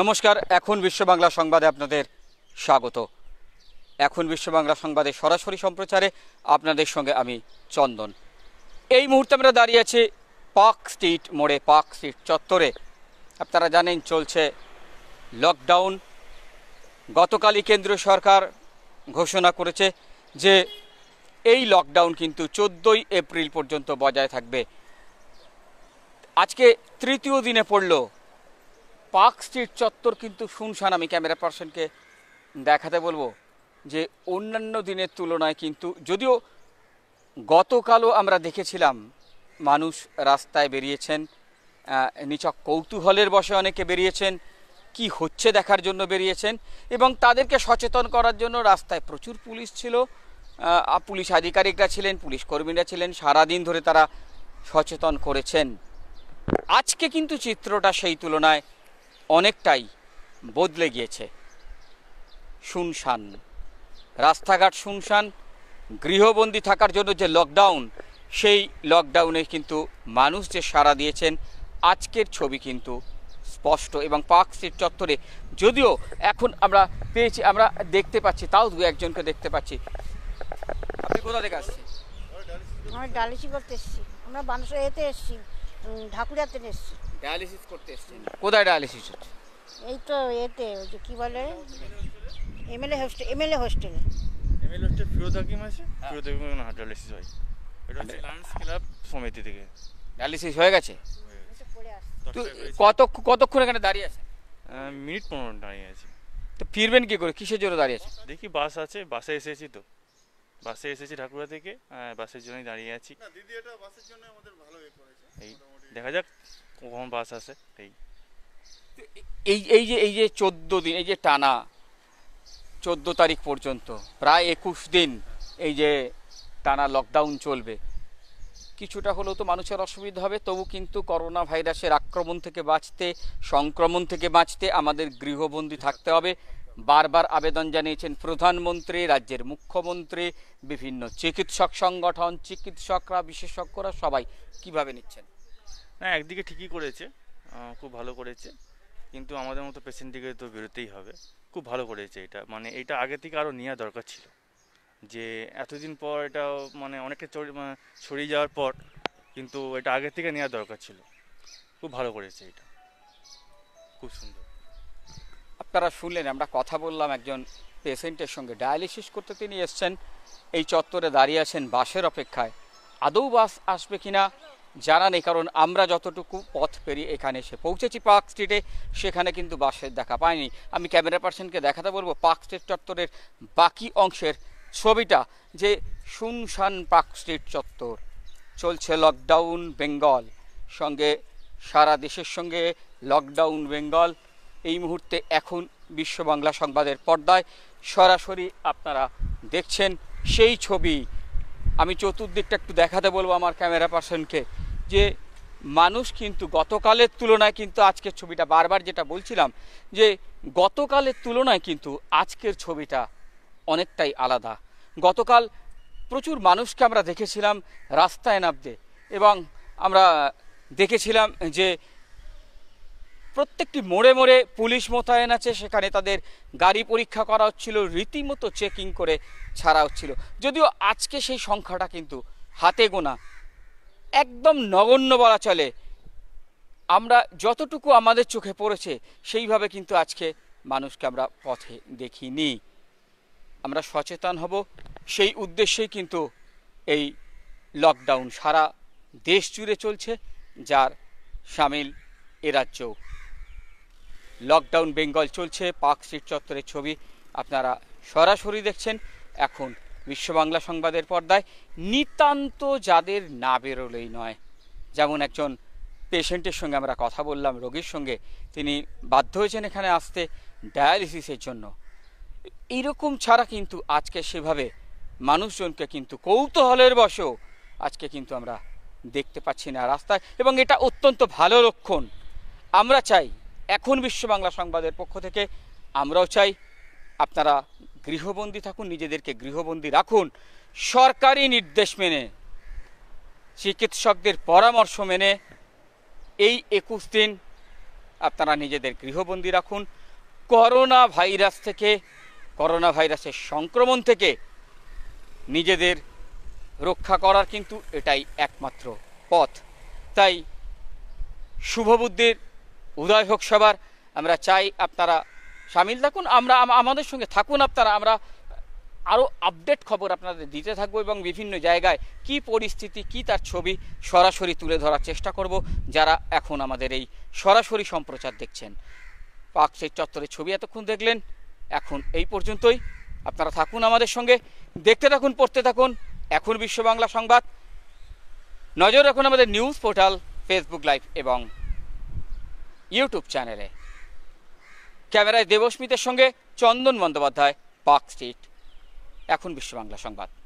নমস্কার এখন বিশ্ব বাংলা সংবাদে আপনাদের স্বাগত এখন বিশ্ব বাংলা সংবাদে সরাসরি সম্প্রচারে আপনাদের সঙ্গে আমি চন্দন এই মুহূর্তে আমরা দাঁড়িয়ে আছি পার্ক স্ট্রিট মোড়ে পার্ক স্ট্রিট চত্বরে আপনারা জানেন চলছে লকডাউন গতকালই কেন্দ্রীয় সরকার ঘোষণা করেছে যে এই লকডাউন কিন্তু চোদ্দোই এপ্রিল পর্যন্ত বজায় থাকবে আজকে তৃতীয় দিনে পড়ল পার্ক স্ট্রিট চত্বর কিন্তু শুনশান আমি ক্যামেরা পার্সনকে দেখাতে বলবো যে অন্যান্য দিনের তুলনায় কিন্তু যদিও গতকালও আমরা দেখেছিলাম মানুষ রাস্তায় বেরিয়েছেন নিচক কৌতূহলের বসে অনেকে বেরিয়েছেন কি হচ্ছে দেখার জন্য বেরিয়েছেন এবং তাদেরকে সচেতন করার জন্য রাস্তায় প্রচুর পুলিশ ছিল পুলিশ আধিকারিকরা ছিলেন পুলিশ কর্মীরা ছিলেন সারাদিন ধরে তারা সচেতন করেছেন আজকে কিন্তু চিত্রটা সেই তুলনায় অনেকটাই বদলে গিয়েছে শুনশান রাস্তাঘাট শুনশান গৃহবন্দী থাকার জন্য যে লকডাউন সেই লকডাউনে কিন্তু মানুষ যে সাড়া দিয়েছেন আজকের ছবি কিন্তু স্পষ্ট এবং পার্ক স্ট্রিট চত্বরে যদিও এখন আমরা পেয়েছি আমরা দেখতে পাচ্ছি তাও দু একজনকে দেখতে পাচ্ছি আপনি কোথা থেকে আসছেন আমরা ডালিশি করতে এসেছি আমরা মানুষের এতে এসেছি ঢাকুরিয়াতে এসেছি ডায়ালিসিস করতে এসেছেন কোথায় ডায়ালিসিস হচ্ছে এই তো এতে ওই যে কি বলে এমএলএ হোস্টেল এমএলএ হোস্টেলে এমএলএ হোস্টেল ফিরোজ হাকিম আছে হ্যাঁ। ফিরোজ হাকিমের কোনো হার্ট ডায়ালিসিস হয় এটা হচ্ছে লায়ন্স ক্লাব সমিতি থেকে ডায়ালিসিস হয়ে গেছে কত কতক্ষণ এখানে দাঁড়িয়ে আছে মিনিট পনেরো দাঁড়িয়ে আছে তো ফিরবেন কি করে কিসের জন্য দাঁড়িয়ে আছে দেখি বাস আছে বাসে এসেছি তো বাসে এসেছি ঠাকুরা থেকে বাসের জন্যই দাঁড়িয়ে আছি দিদি এটা বাসের জন্য আমাদের ভালো এই দেখা যাক কখন বাস আসে এই এই এই যে এই যে চোদ্দ দিন এই যে টানা চোদ্দ তারিখ পর্যন্ত প্রায় একুশ দিন এই যে টানা লকডাউন চলবে কিছুটা হলেও তো মানুষের অসুবিধা হবে তবু কিন্তু করোনা ভাইরাসের আক্রমণ থেকে বাঁচতে সংক্রমণ থেকে বাঁচতে আমাদের গৃহবন্দী থাকতে হবে বারবার আবেদন জানিয়েছেন প্রধানমন্ত্রী রাজ্যের মুখ্যমন্ত্রী বিভিন্ন চিকিৎসক সংগঠন চিকিৎসকরা বিশেষজ্ঞরা সবাই কিভাবে নিচ্ছেন না একদিকে ঠিকই করেছে খুব ভালো করেছে কিন্তু আমাদের মতো পেশেন্টটিকে তো বেরোতেই হবে খুব ভালো করেছে এটা মানে এটা আগে থেকে আরও নেওয়া দরকার ছিল যে এতদিন পর এটা মানে অনেকটা ছড়িয়ে যাওয়ার পর কিন্তু এটা আগে থেকে নেওয়া দরকার ছিল খুব ভালো করেছে এটা খুব সুন্দর আপনারা শুনলেন আমরা কথা বললাম একজন পেশেন্টের সঙ্গে ডায়ালিসিস করতে তিনি এসছেন এই চত্বরে দাঁড়িয়ে আছেন বাসের অপেক্ষায় আদৌ বাস আসবে কিনা জানা নেই কারণ আমরা যতটুকু পথ পেরি এখানে এসে পৌঁছেছি পার্ক স্ট্রিটে সেখানে কিন্তু বাসের দেখা পাইনি আমি ক্যামেরা পার্সনকে দেখাতে বলবো পার্ক স্ট্রিট চত্বরের বাকি অংশের ছবিটা যে শুনশান পার্ক স্ট্রিট চত্বর চলছে লকডাউন বেঙ্গল সঙ্গে সারা দেশের সঙ্গে লকডাউন বেঙ্গল এই মুহূর্তে এখন বিশ্ব বাংলা সংবাদের পর্দায় সরাসরি আপনারা দেখছেন সেই ছবি আমি চতুর্দিকটা একটু দেখাতে বলবো আমার ক্যামেরা পার্সনকে যে মানুষ কিন্তু গতকালের তুলনায় কিন্তু আজকের ছবিটা বারবার যেটা বলছিলাম যে গতকালের তুলনায় কিন্তু আজকের ছবিটা অনেকটাই আলাদা গতকাল প্রচুর মানুষকে আমরা দেখেছিলাম রাস্তায় নামতে এবং আমরা দেখেছিলাম যে প্রত্যেকটি মোড়ে মোড়ে পুলিশ মোতায়েন আছে সেখানে তাদের গাড়ি পরীক্ষা করা হচ্ছিল রীতিমতো চেকিং করে ছাড়া হচ্ছিল যদিও আজকে সেই সংখ্যাটা কিন্তু হাতে গোনা একদম নগণ্য বলা চলে আমরা যতটুকু আমাদের চোখে পড়েছে সেইভাবে কিন্তু আজকে মানুষকে আমরা পথে দেখিনি আমরা সচেতন হব সেই উদ্দেশ্যেই কিন্তু এই লকডাউন সারা দেশ জুড়ে চলছে যার সামিল এ রাজ্য লকডাউন বেঙ্গল চলছে পার্ক স্ট্রিট চত্বরের ছবি আপনারা সরাসরি দেখছেন এখন বিশ্ব বাংলা সংবাদের পর্দায় নিতান্ত যাদের না বেরোলেই নয় যেমন একজন পেশেন্টের সঙ্গে আমরা কথা বললাম রোগীর সঙ্গে তিনি বাধ্য হয়েছেন এখানে আসতে ডায়ালিসিসের জন্য এইরকম ছাড়া কিন্তু আজকে সেভাবে মানুষজনকে কিন্তু কৌতূহলের বশেও আজকে কিন্তু আমরা দেখতে পাচ্ছি না রাস্তায় এবং এটা অত্যন্ত ভালো লক্ষণ আমরা চাই এখন বিশ্ব বাংলা সংবাদের পক্ষ থেকে আমরাও চাই আপনারা গৃহবন্দী থাকুন নিজেদেরকে গৃহবন্দী রাখুন সরকারি নির্দেশ মেনে চিকিৎসকদের পরামর্শ মেনে এই একুশ দিন আপনারা নিজেদের গৃহবন্দী রাখুন করোনা ভাইরাস থেকে করোনা ভাইরাসের সংক্রমণ থেকে নিজেদের রক্ষা করার কিন্তু এটাই একমাত্র পথ তাই শুভবুদ্ধির উদয় হোক সবার আমরা চাই আপনারা সামিল থাকুন আমরা আমাদের সঙ্গে থাকুন আপনারা আমরা আরও আপডেট খবর আপনাদের দিতে থাকবো এবং বিভিন্ন জায়গায় কি পরিস্থিতি কি তার ছবি সরাসরি তুলে ধরার চেষ্টা করব যারা এখন আমাদের এই সরাসরি সম্প্রচার দেখছেন পাক সেই চত্বরের ছবি এতক্ষণ দেখলেন এখন এই পর্যন্তই আপনারা থাকুন আমাদের সঙ্গে দেখতে থাকুন পড়তে থাকুন এখন বিশ্ব বাংলা সংবাদ নজর রাখুন আমাদের নিউজ পোর্টাল ফেসবুক লাইভ এবং ইউটিউব চ্যানেলে ক্যামেরায় দেবস্মিতের সঙ্গে চন্দন বন্দ্যোপাধ্যায় পার্ক স্ট্রিট এখন বিশ্ব বাংলা সংবাদ